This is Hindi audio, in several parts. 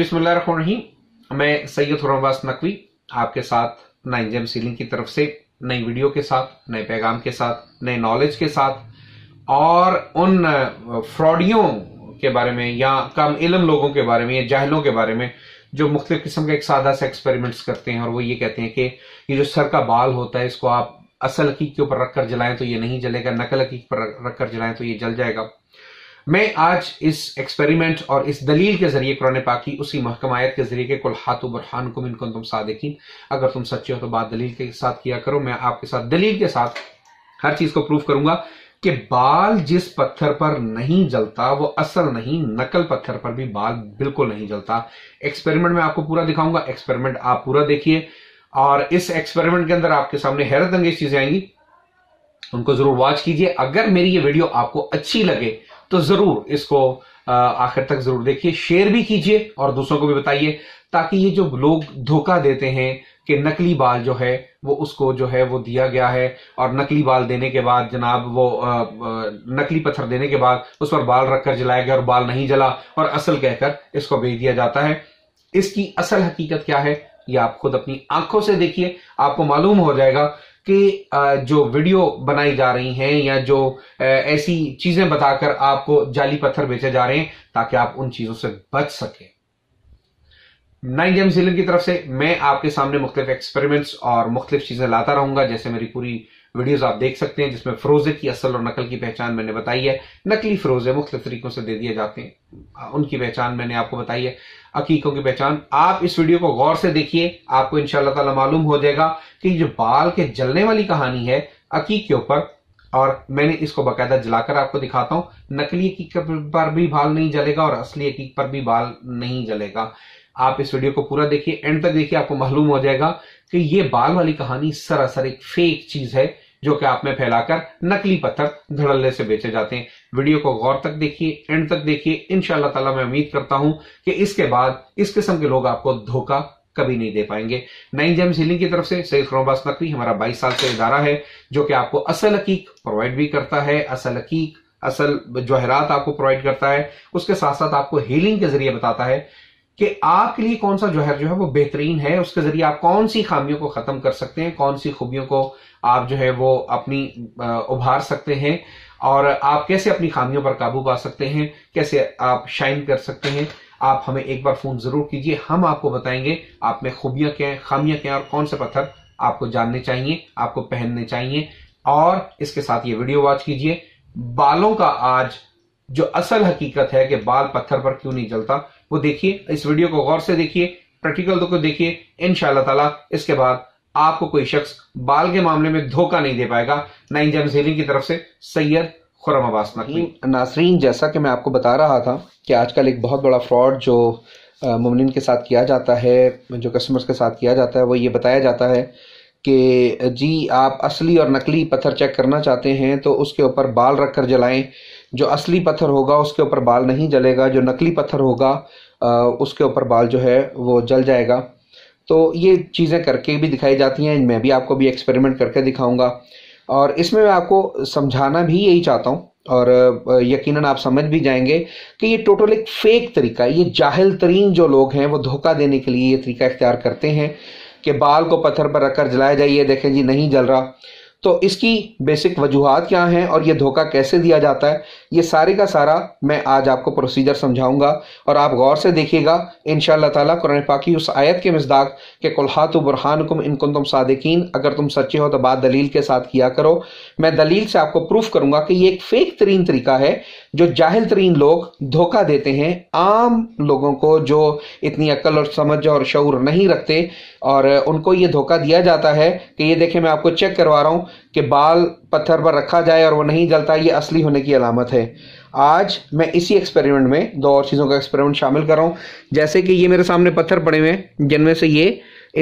बिस्मिल्लाहिर्रहमानिर्रहीम मैं सैयद हुरमवास नकवी आपके साथ नाइन जेम सीलिंग की तरफ से नई वीडियो के साथ नए पैगाम के साथ नए नॉलेज के साथ और उन फ्रॉडियों के बारे में या कम इलम लोगों के बारे में या जाहलों के बारे में जो मुख्तलिफ किस्म का एक सादा सा एक्सपेरिमेंट्स करते हैं और वो ये कहते हैं कि ये जो सर का बाल होता है इसको आप असल हकीक के ऊपर रखकर जलाएं तो ये नहीं जलेगा नकल हकीक पर रख जलाएं तो ये जल जाएगा मैं आज इस एक्सपेरिमेंट और इस दलील के जरिए कुरान पाक की उसी महकमायत के जरिए के कुल हाथों बुरहान को मिनकुन तुम देखी अगर तुम सच्चे हो तो बात दलील के साथ किया करो मैं आपके साथ दलील के साथ हर चीज को प्रूव करूंगा कि बाल जिस पत्थर पर नहीं जलता वो असल नहीं नकल पत्थर पर भी बाल बिल्कुल नहीं जलता एक्सपेरिमेंट में आपको पूरा दिखाऊंगा एक्सपेरिमेंट आप पूरा देखिए और इस एक्सपेरिमेंट के अंदर आपके सामने हैरत अंगेज चीजें आएंगी उनको जरूर वॉच कीजिए अगर मेरी ये वीडियो आपको अच्छी लगे तो जरूर इसको आखिर तक जरूर देखिए शेयर भी कीजिए और दूसरों को भी बताइए ताकि ये जो लोग धोखा देते हैं कि नकली बाल जो है वो उसको जो है वो दिया गया है और नकली बाल देने के बाद जनाब वो नकली पत्थर देने के बाद उस पर बाल रखकर जलाया गया और बाल नहीं जला और असल कहकर इसको बेच दिया जाता है इसकी असल हकीकत क्या है ये आप खुद अपनी आंखों से देखिए आपको मालूम हो जाएगा कि जो वीडियो बनाई जा रही हैं या जो ऐसी चीजें बताकर आपको जाली पत्थर बेचे जा रहे हैं ताकि आप उन चीजों से बच सके नाइन जेम सीलन की तरफ से मैं आपके सामने मुख्तलिफ एक्सपेरिमेंट्स और मुख्तलिफ चीजें लाता रहूंगा जैसे मेरी पूरी वीडियोस आप देख सकते हैं जिसमें फ्रोजे की असल और नकल की पहचान मैंने बताई है नकली फ्रोजे मुख्त तरीकों से दे दिए जाते हैं हाँ, उनकी पहचान मैंने आपको बताई है अकीकों की पहचान आप इस वीडियो को गौर से देखिए आपको इनशाला शाह मालूम हो जाएगा कि जो बाल के जलने वाली कहानी है अकीक के ऊपर और मैंने इसको बाकायदा जलाकर आपको दिखाता हूं नकली अकीक पर भी बाल नहीं जलेगा और असली अकीक पर भी बाल नहीं जलेगा आप इस वीडियो को पूरा देखिए एंड तक देखिए आपको मालूम हो जाएगा कि ये बाल वाली कहानी सरासर एक फेक चीज है जो कि आप में फैलाकर नकली पत्थर धड़ल्ले से बेचे जाते हैं वीडियो को गौर तक देखिए एंड तक देखिए इन शाह मैं उम्मीद करता हूं कि इसके बाद इस किस्म के लोग आपको धोखा कभी नहीं दे पाएंगे नई जेम्स हिलिंग की तरफ से सईद खरोबास नकवी हमारा 22 साल से इदारा है जो कि आपको असल हकीक प्रोवाइड भी करता है असल हकीक असल जवाहरात आपको प्रोवाइड करता है उसके साथ साथ आपको हीलिंग के जरिए बताता है कि आपके लिए कौन सा जोहर जो है वो बेहतरीन है उसके जरिए आप कौन सी खामियों को खत्म कर सकते हैं कौन सी खूबियों को आप जो है वो अपनी उभार सकते हैं और आप कैसे अपनी खामियों पर काबू पा सकते हैं कैसे आप शाइन कर सकते हैं आप हमें एक बार फ़ोन ज़रूर कीजिए हम आपको बताएंगे आप में खूबियां क्या हैं खामियां क्या हैं और कौन से पत्थर आपको जानने चाहिए आपको पहनने चाहिए और इसके साथ ये वीडियो वॉच कीजिए बालों का आज जो असल हकीकत है कि बाल पत्थर पर क्यों नहीं जलता वो देखिए इस वीडियो को गौर से देखिए प्रैक्टिकल को तो देखिए इन ताला इसके बाद आपको कोई शख्स बाल के मामले में धोखा नहीं दे पाएगा नाइन जमसेली की तरफ से सैयद खुरम अब्बास नकवी नासरीन जैसा कि मैं आपको बता रहा था कि आजकल एक बहुत बड़ा फ्रॉड जो ममनिन के साथ किया जाता है जो कस्टमर्स के साथ किया जाता है वो ये बताया जाता है कि जी आप असली और नकली पत्थर चेक करना चाहते हैं तो उसके ऊपर बाल रख कर जलाएं जो असली पत्थर होगा उसके ऊपर बाल नहीं जलेगा जो नकली पत्थर होगा उसके ऊपर बाल जो है वो जल जाएगा तो ये चीज़ें करके भी दिखाई जाती हैं मैं भी आपको भी एक्सपेरिमेंट करके दिखाऊंगा और इसमें मैं आपको समझाना भी यही चाहता हूँ और यकीनन आप समझ भी जाएंगे कि ये टोटल एक फेक तरीका ये जाहिल तरीन जो लोग हैं वो धोखा देने के लिए ये तरीका इख्तियार करते हैं कि बाल को पत्थर पर रखकर जलाया जाइए देखें जी नहीं जल रहा तो इसकी बेसिक वजूहत क्या हैं और ये धोखा कैसे दिया जाता है ये सारे का सारा मैं आज आपको प्रोसीजर समझाऊंगा और आप गौर से देखिएगा इन ताला कुरान पाकी उस आयत के मजदाक के बुरहान बुरहानकुम इनकुन तुम सादिकीन अगर तुम सच्चे हो तो बात दलील के साथ किया करो मैं दलील से आपको प्रूफ करूंगा कि ये एक फेक तरीन तरीका है जो जाहिल तरीन लोग धोखा देते हैं आम लोगों को जो इतनी अक्ल और समझ और शूर नहीं रखते और उनको ये धोखा दिया जाता है कि ये देखें मैं आपको चेक करवा रहा हूँ कि बाल पत्थर पर रखा जाए और वो नहीं जलता ये असली होने की अलामत है आज मैं इसी एक्सपेरिमेंट में दो और चीज़ों का एक्सपेरिमेंट शामिल कर रहा हूँ जैसे कि ये मेरे सामने पत्थर पड़े हुए हैं जिनमें से ये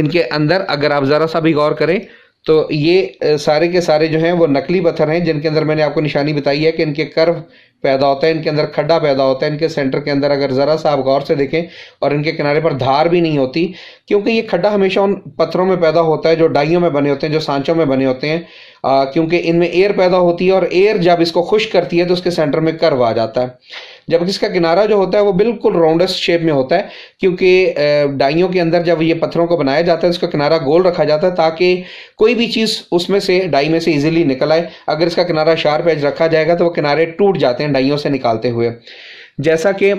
इनके अंदर अगर आप ज़रा सा भी गौर करें तो ये सारे के सारे जो हैं वो नकली पत्थर हैं जिनके अंदर मैंने आपको निशानी बताई है कि इनके कर्व पैदा होता है इनके अंदर खड्डा पैदा होता है इनके सेंटर के अंदर अगर ज़रा सा आप गौर से देखें और इनके किनारे पर धार भी नहीं होती क्योंकि ये खड्डा हमेशा उन पत्थरों में पैदा होता है जो डाइयों में बने होते हैं जो सांचों में बने होते हैं क्योंकि इनमें एयर पैदा होती है और एयर जब इसको खुश करती है तो उसके सेंटर में कर्व आ जाता है जबकि इसका किनारा जो होता है वो बिल्कुल राउंडस्ट शेप में होता है क्योंकि डाइयों के अंदर जब ये पत्थरों को बनाया जाता है उसका तो किनारा गोल रखा जाता है ताकि कोई भी चीज़ उसमें से डाई में से इजीली निकल आए अगर इसका किनारा शार्प एज रखा जाएगा तो वो किनारे टूट जाते हैं डाइयों से निकालते हुए जैसा कि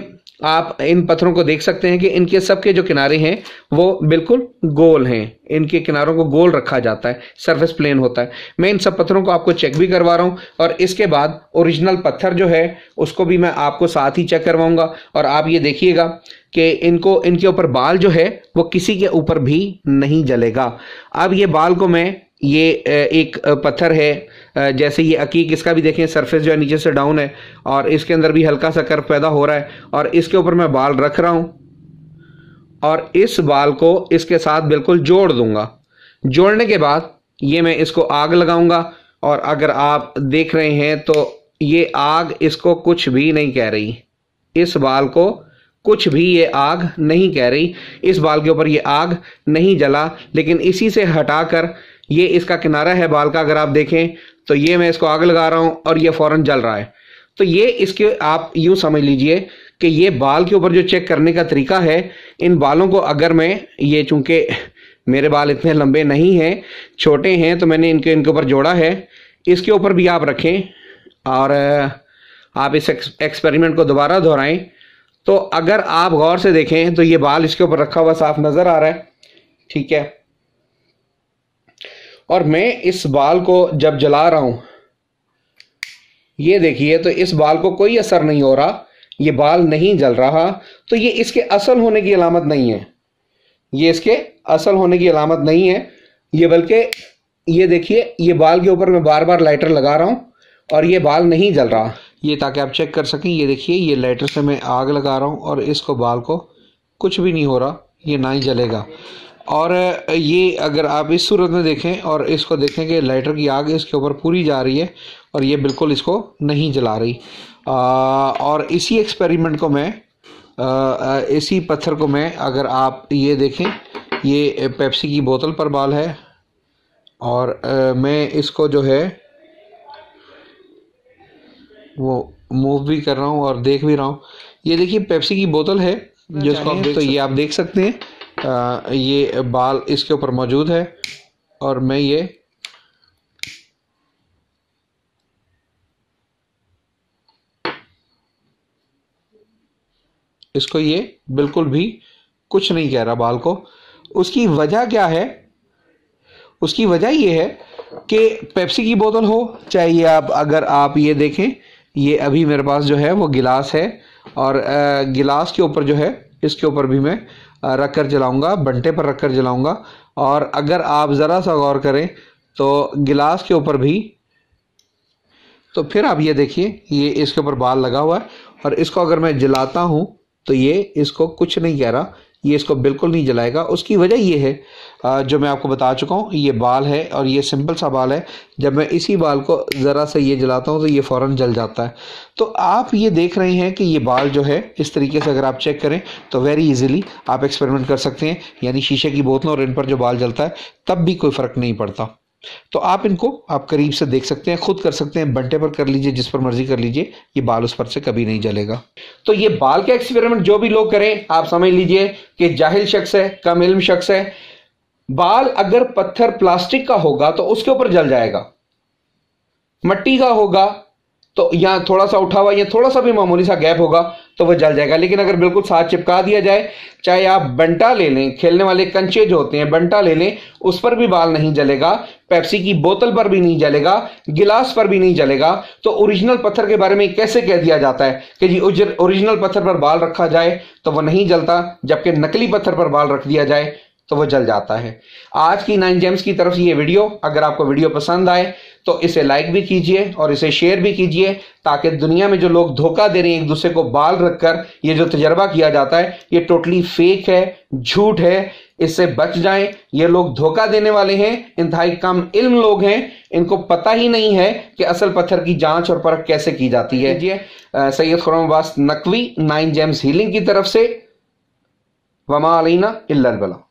आप इन पत्थरों को देख सकते हैं कि इनके सबके जो किनारे हैं वो बिल्कुल गोल हैं इनके किनारों को गोल रखा जाता है सरफेस प्लेन होता है मैं इन सब पत्थरों को आपको चेक भी करवा रहा हूँ और इसके बाद ओरिजिनल पत्थर जो है उसको भी मैं आपको साथ ही चेक करवाऊंगा और आप ये देखिएगा कि इनको इनके ऊपर बाल जो है वो किसी के ऊपर भी नहीं जलेगा अब ये बाल को मैं ये एक पत्थर है जैसे ये अकीक इसका भी देखें सरफेस जो है नीचे से डाउन है और इसके अंदर भी हल्का सा कर्व पैदा हो रहा है और इसके ऊपर मैं बाल रख रहा हूँ और इस बाल को इसके साथ बिल्कुल जोड़ दूंगा जोड़ने के बाद ये मैं इसको आग लगाऊंगा और अगर आप देख रहे हैं तो ये आग इसको कुछ भी नहीं कह रही इस बाल को कुछ भी ये आग नहीं कह रही इस बाल के ऊपर ये आग नहीं जला लेकिन इसी से हटाकर ये इसका किनारा है बाल का अगर आप देखें तो ये मैं इसको आग लगा रहा हूँ और ये फ़ौरन जल रहा है तो ये इसके आप यूँ समझ लीजिए कि ये बाल के ऊपर जो चेक करने का तरीका है इन बालों को अगर मैं ये चूँकि मेरे बाल इतने लंबे नहीं हैं छोटे हैं तो मैंने इनके इनके ऊपर जोड़ा है इसके ऊपर भी आप रखें और आप इस एक्सपेरिमेंट को दोबारा दोहराएं तो अगर आप गौर से देखें तो ये बाल इसके ऊपर रखा हुआ साफ नज़र आ रहा है ठीक है और मैं इस बाल को जब जला रहा हूं ये देखिए तो इस बाल को कोई असर नहीं हो रहा ये बाल नहीं जल रहा तो ये इसके असल होने की अलामत नहीं है ये इसके असल होने की अलामत नहीं है ये बल्कि ये देखिए ये बाल के ऊपर मैं बार बार लाइटर लगा रहा हूँ और ये बाल नहीं जल रहा ये ताकि आप चेक कर सकें ये देखिए ये लाइटर से मैं आग लगा रहा हूँ और इसको बाल को कुछ भी नहीं हो रहा ये ना ही जलेगा और ये अगर आप इस सूरत में देखें और इसको देखें कि लाइटर की आग इसके ऊपर पूरी जा रही है और ये बिल्कुल इसको नहीं जला रही आ, और इसी एक्सपेरिमेंट को मैं आ, इसी पत्थर को मैं अगर आप ये देखें ये पेप्सी की बोतल पर बाल है और आ, मैं इसको जो है वो मूव भी कर रहा हूँ और देख भी रहा हूँ ये देखिए पेप्सी की बोतल है जो तो ये आप देख सकते हैं ये बाल इसके ऊपर मौजूद है और मैं ये इसको ये बिल्कुल भी कुछ नहीं कह रहा बाल को उसकी वजह क्या है उसकी वजह ये है कि पेप्सी की बोतल हो चाहे ये आप अगर आप ये देखें ये अभी मेरे पास जो है वो गिलास है और गिलास के ऊपर जो है इसके ऊपर भी मैं रख कर जलाऊँगा बंटे पर रख कर जलाऊँगा और अगर आप ज़रा सा गौर करें तो गिलास के ऊपर भी तो फिर आप ये देखिए ये इसके ऊपर बाल लगा हुआ है और इसको अगर मैं जलाता हूँ तो ये इसको कुछ नहीं कह रहा ये इसको बिल्कुल नहीं जलाएगा उसकी वजह ये है जो मैं आपको बता चुका हूँ ये बाल है और ये सिंपल सा बाल है जब मैं इसी बाल को ज़रा सा ये जलाता हूँ तो ये फ़ौर जल जाता है तो आप ये देख रहे हैं कि ये बाल जो है इस तरीके से अगर आप चेक करें तो वेरी इजीली आप एक्सपेरिमेंट कर सकते हैं यानी शीशे की बोतलों और इन पर जो बाल जलता है तब भी कोई फ़र्क नहीं पड़ता तो आप इनको आप करीब से देख सकते हैं खुद कर सकते हैं बंटे पर कर लीजिए जिस पर मर्जी कर लीजिए ये बाल उस पर से कभी नहीं जलेगा तो ये बाल का एक्सपेरिमेंट जो भी लोग करें आप समझ लीजिए कि जाहिल शख्स है कम इल्म शख्स है बाल अगर पत्थर प्लास्टिक का होगा तो उसके ऊपर जल जाएगा मट्टी का होगा तो यहाँ थोड़ा सा उठा हुआ या थोड़ा सा भी मामूली सा गैप होगा तो वह जल जाएगा लेकिन अगर बिल्कुल साथ चिपका दिया जाए चाहे आप बंटा ले लें खेलने वाले कंचे जो होते हैं बंटा ले लें उस पर भी बाल नहीं जलेगा पेप्सी की बोतल पर भी नहीं जलेगा गिलास पर भी नहीं जलेगा तो ओरिजिनल पत्थर के बारे में कैसे कह दिया जाता है कि जी ओरिजिनल पत्थर पर बाल रखा जाए तो वह नहीं जलता जबकि नकली पत्थर पर बाल रख दिया जाए तो वो जल जाता है आज की नाइन जेम्स की तरफ से ये वीडियो अगर आपको वीडियो पसंद आए तो इसे लाइक भी कीजिए और इसे शेयर भी कीजिए ताकि दुनिया में जो लोग धोखा दे रहे हैं एक दूसरे को बाल रखकर ये जो तजर्बा किया जाता है ये टोटली फेक है झूठ है इससे बच जाएं ये लोग धोखा देने वाले हैं इंतहाई कम इल्म लोग हैं इनको पता ही नहीं है कि असल पत्थर की जांच और परख कैसे की जाती है Syed Khurram Naqvi nine gems healing की तरफ से वमा अलीना इल्लर